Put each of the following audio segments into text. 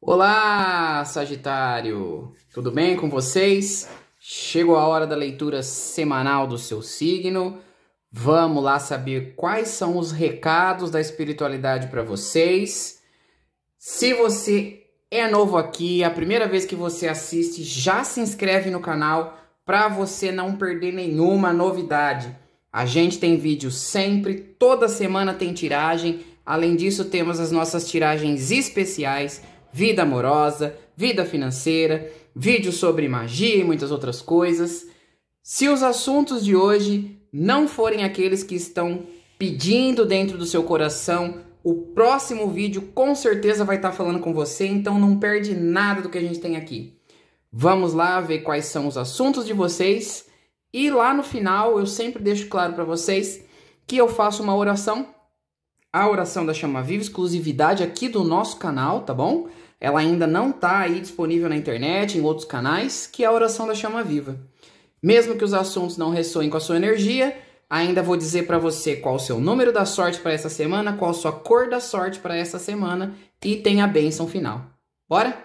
Olá, Sagitário! Tudo bem com vocês? Chegou a hora da leitura semanal do seu signo. Vamos lá saber quais são os recados da espiritualidade para vocês. Se você é novo aqui, a primeira vez que você assiste, já se inscreve no canal para você não perder nenhuma novidade. A gente tem vídeo sempre, toda semana tem tiragem. Além disso, temos as nossas tiragens especiais vida amorosa, vida financeira, vídeos sobre magia e muitas outras coisas. Se os assuntos de hoje não forem aqueles que estão pedindo dentro do seu coração, o próximo vídeo com certeza vai estar falando com você, então não perde nada do que a gente tem aqui. Vamos lá ver quais são os assuntos de vocês e lá no final eu sempre deixo claro para vocês que eu faço uma oração a oração da chama viva, exclusividade aqui do nosso canal, tá bom? Ela ainda não tá aí disponível na internet, em outros canais, que é a oração da chama viva. Mesmo que os assuntos não ressoem com a sua energia, ainda vou dizer para você qual o seu número da sorte para essa semana, qual a sua cor da sorte para essa semana e tem a bênção final. Bora?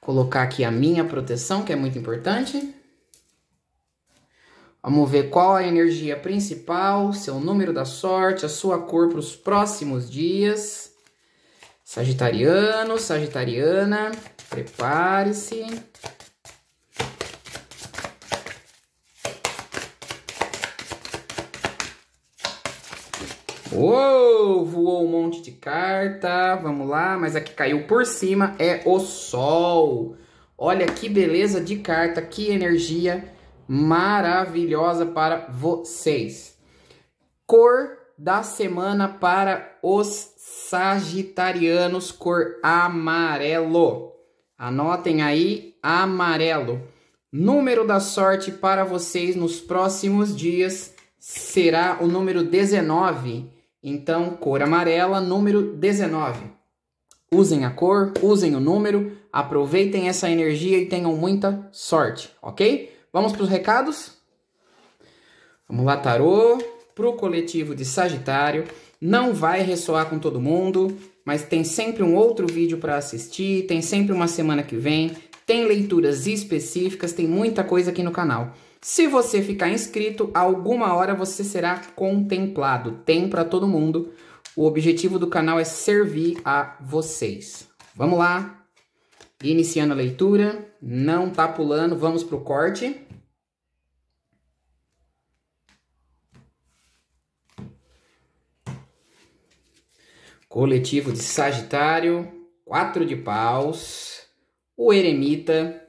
Colocar aqui a minha proteção, que é muito importante. Vamos ver qual a energia principal, seu número da sorte, a sua cor para os próximos dias. Sagitariano, Sagitariana, prepare-se. Uou, voou um monte de carta. Vamos lá, mas a que caiu por cima é o Sol. Olha que beleza de carta, que energia maravilhosa para vocês. Cor da semana para os sagitarianos, cor amarelo. Anotem aí, amarelo. Número da sorte para vocês nos próximos dias será o número 19. Então, cor amarela, número 19. Usem a cor, usem o número, aproveitem essa energia e tenham muita sorte, ok? Vamos para os recados? Vamos lá, tarô. Para o coletivo de Sagitário. Não vai ressoar com todo mundo, mas tem sempre um outro vídeo para assistir, tem sempre uma semana que vem, tem leituras específicas, tem muita coisa aqui no canal. Se você ficar inscrito, alguma hora você será contemplado. Tem para todo mundo. O objetivo do canal é servir a vocês. Vamos lá. Iniciando a leitura. Não tá pulando, vamos pro corte. Coletivo de Sagitário, Quatro de Paus, O Eremita,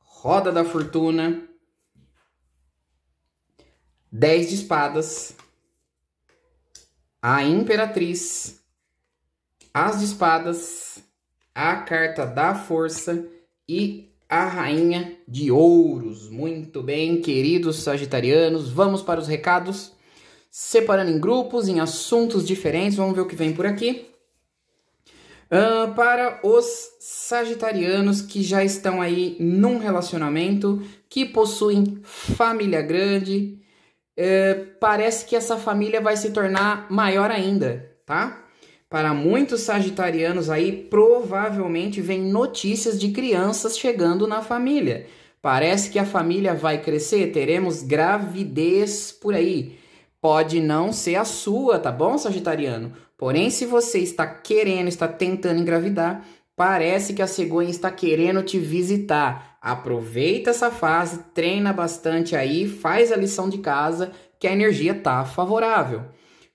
Roda da Fortuna, Dez de Espadas, a Imperatriz, As de Espadas, a Carta da Força e a rainha de ouros. Muito bem, queridos sagitarianos, vamos para os recados, separando em grupos, em assuntos diferentes. Vamos ver o que vem por aqui. Uh, para os sagitarianos que já estão aí num relacionamento, que possuem família grande, uh, parece que essa família vai se tornar maior ainda, tá? Para muitos sagitarianos aí, provavelmente vem notícias de crianças chegando na família. Parece que a família vai crescer, teremos gravidez por aí. Pode não ser a sua, tá bom, Sagitariano? Porém, se você está querendo, está tentando engravidar, parece que a cegonha está querendo te visitar. Aproveita essa fase, treina bastante aí, faz a lição de casa, que a energia tá favorável.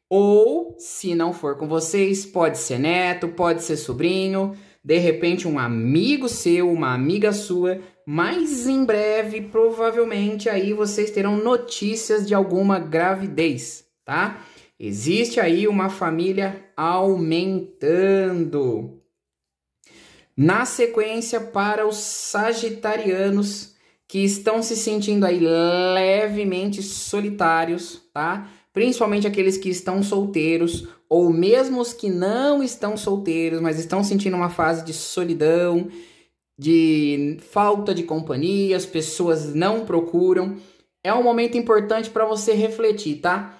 Ou, se não for com vocês, pode ser neto, pode ser sobrinho, de repente um amigo seu, uma amiga sua, mas em breve, provavelmente aí vocês terão notícias de alguma gravidez, tá? Existe aí uma família aumentando. Na sequência, para os sagitarianos que estão se sentindo aí levemente solitários, tá? principalmente aqueles que estão solteiros ou mesmo os que não estão solteiros, mas estão sentindo uma fase de solidão, de falta de companhia, as pessoas não procuram. É um momento importante para você refletir, tá?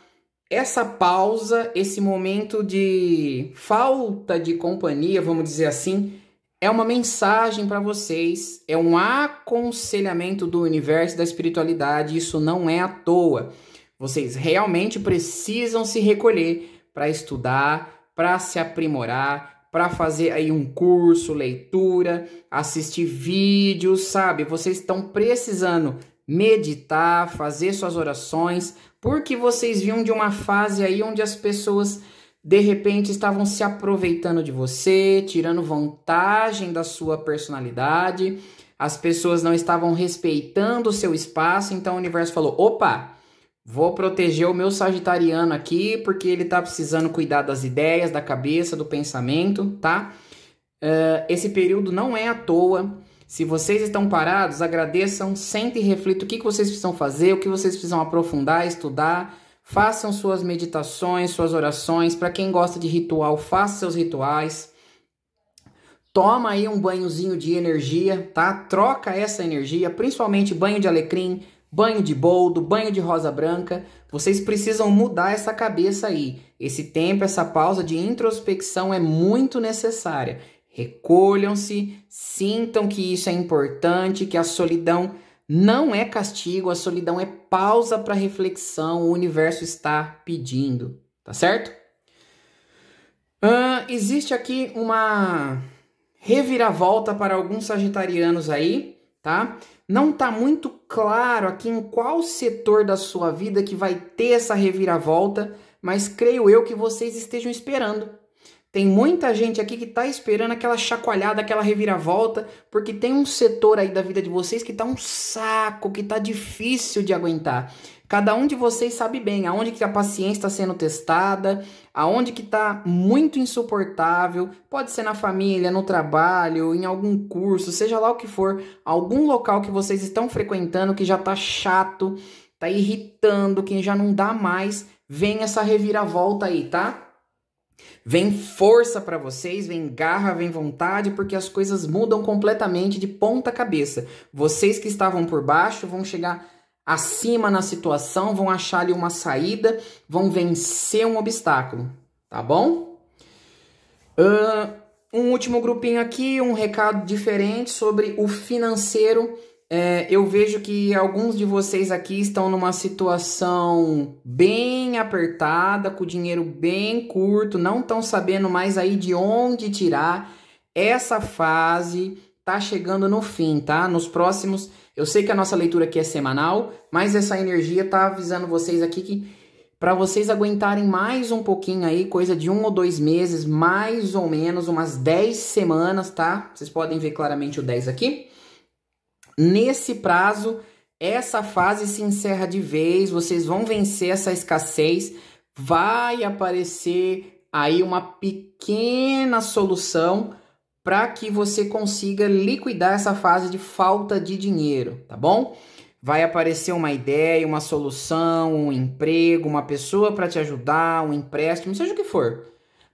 Essa pausa, esse momento de falta de companhia, vamos dizer assim, é uma mensagem para vocês, é um aconselhamento do universo da espiritualidade, isso não é à toa. Vocês realmente precisam se recolher para estudar, para se aprimorar, para fazer aí um curso, leitura, assistir vídeos, sabe? Vocês estão precisando meditar, fazer suas orações, porque vocês vinham de uma fase aí onde as pessoas de repente estavam se aproveitando de você, tirando vantagem da sua personalidade, as pessoas não estavam respeitando o seu espaço, então o universo falou: opa, Vou proteger o meu sagitariano aqui, porque ele tá precisando cuidar das ideias, da cabeça, do pensamento, tá? Uh, esse período não é à toa. Se vocês estão parados, agradeçam, sentem e reflitam o que, que vocês precisam fazer, o que vocês precisam aprofundar, estudar. Façam suas meditações, suas orações. Para quem gosta de ritual, faça seus rituais. Toma aí um banhozinho de energia, tá? Troca essa energia, principalmente banho de alecrim, banho de boldo, banho de rosa branca. Vocês precisam mudar essa cabeça aí. Esse tempo, essa pausa de introspecção é muito necessária. Recolham-se, sintam que isso é importante, que a solidão não é castigo, a solidão é pausa para reflexão, o universo está pedindo, tá certo? Uh, existe aqui uma reviravolta para alguns sagitarianos aí, tá? Não tá muito claro aqui em qual setor da sua vida que vai ter essa reviravolta, mas creio eu que vocês estejam esperando. Tem muita gente aqui que está esperando aquela chacoalhada, aquela reviravolta, porque tem um setor aí da vida de vocês que está um saco, que está difícil de aguentar. Cada um de vocês sabe bem aonde que a paciência está sendo testada, aonde que está muito insuportável, pode ser na família, no trabalho, em algum curso, seja lá o que for, algum local que vocês estão frequentando que já está chato, está irritando, que já não dá mais, vem essa reviravolta aí, tá? Vem força para vocês, vem garra, vem vontade, porque as coisas mudam completamente de ponta cabeça. Vocês que estavam por baixo vão chegar acima na situação, vão achar ali uma saída, vão vencer um obstáculo, tá bom? Uh, um último grupinho aqui, um recado diferente sobre o financeiro. É, eu vejo que alguns de vocês aqui estão numa situação bem apertada, com dinheiro bem curto, não estão sabendo mais aí de onde tirar. Essa fase tá chegando no fim, tá? Nos próximos eu sei que a nossa leitura aqui é semanal, mas essa energia tá avisando vocês aqui que para vocês aguentarem mais um pouquinho aí, coisa de um ou dois meses, mais ou menos, umas 10 semanas, tá? Vocês podem ver claramente o 10 aqui. Nesse prazo, essa fase se encerra de vez, vocês vão vencer essa escassez, vai aparecer aí uma pequena solução para que você consiga liquidar essa fase de falta de dinheiro, tá bom? Vai aparecer uma ideia, uma solução, um emprego, uma pessoa para te ajudar, um empréstimo, seja o que for.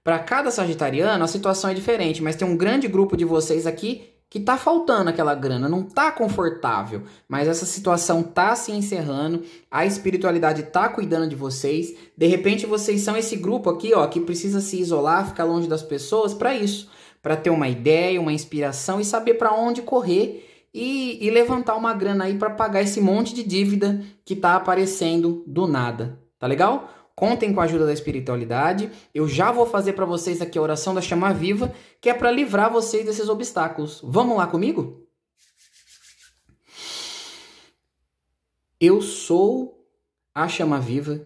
Para cada sagitariano, a situação é diferente, mas tem um grande grupo de vocês aqui que tá faltando aquela grana, não tá confortável, mas essa situação tá se encerrando, a espiritualidade tá cuidando de vocês. De repente vocês são esse grupo aqui, ó, que precisa se isolar, ficar longe das pessoas para isso, para ter uma ideia, uma inspiração e saber para onde correr. E, e, levantar uma grana aí para pagar esse monte de dívida que tá aparecendo do nada, tá legal? Contem com a ajuda da espiritualidade. Eu já vou fazer para vocês aqui a oração da chama viva, que é para livrar vocês desses obstáculos. Vamos lá comigo? Eu sou a chama viva.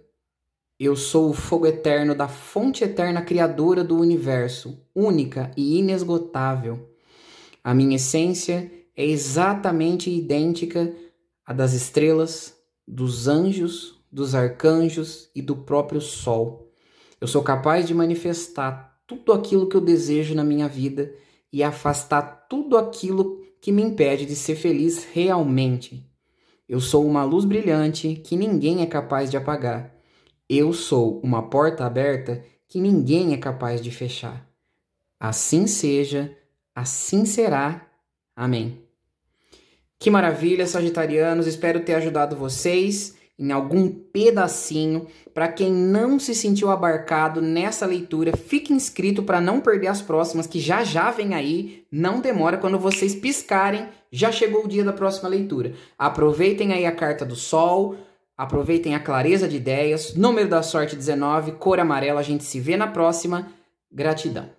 Eu sou o fogo eterno da fonte eterna criadora do universo, única e inesgotável. A minha essência é exatamente idêntica à das estrelas, dos anjos, dos arcanjos e do próprio sol. Eu sou capaz de manifestar tudo aquilo que eu desejo na minha vida e afastar tudo aquilo que me impede de ser feliz realmente. Eu sou uma luz brilhante que ninguém é capaz de apagar. Eu sou uma porta aberta que ninguém é capaz de fechar. Assim seja, assim será. Amém. Que maravilha, Sagitarianos! Espero ter ajudado vocês em algum pedacinho. Para quem não se sentiu abarcado nessa leitura, fique inscrito para não perder as próximas que já já vem aí. Não demora quando vocês piscarem, já chegou o dia da próxima leitura. Aproveitem aí a carta do sol, aproveitem a clareza de ideias. Número da sorte 19, cor amarela. A gente se vê na próxima. Gratidão.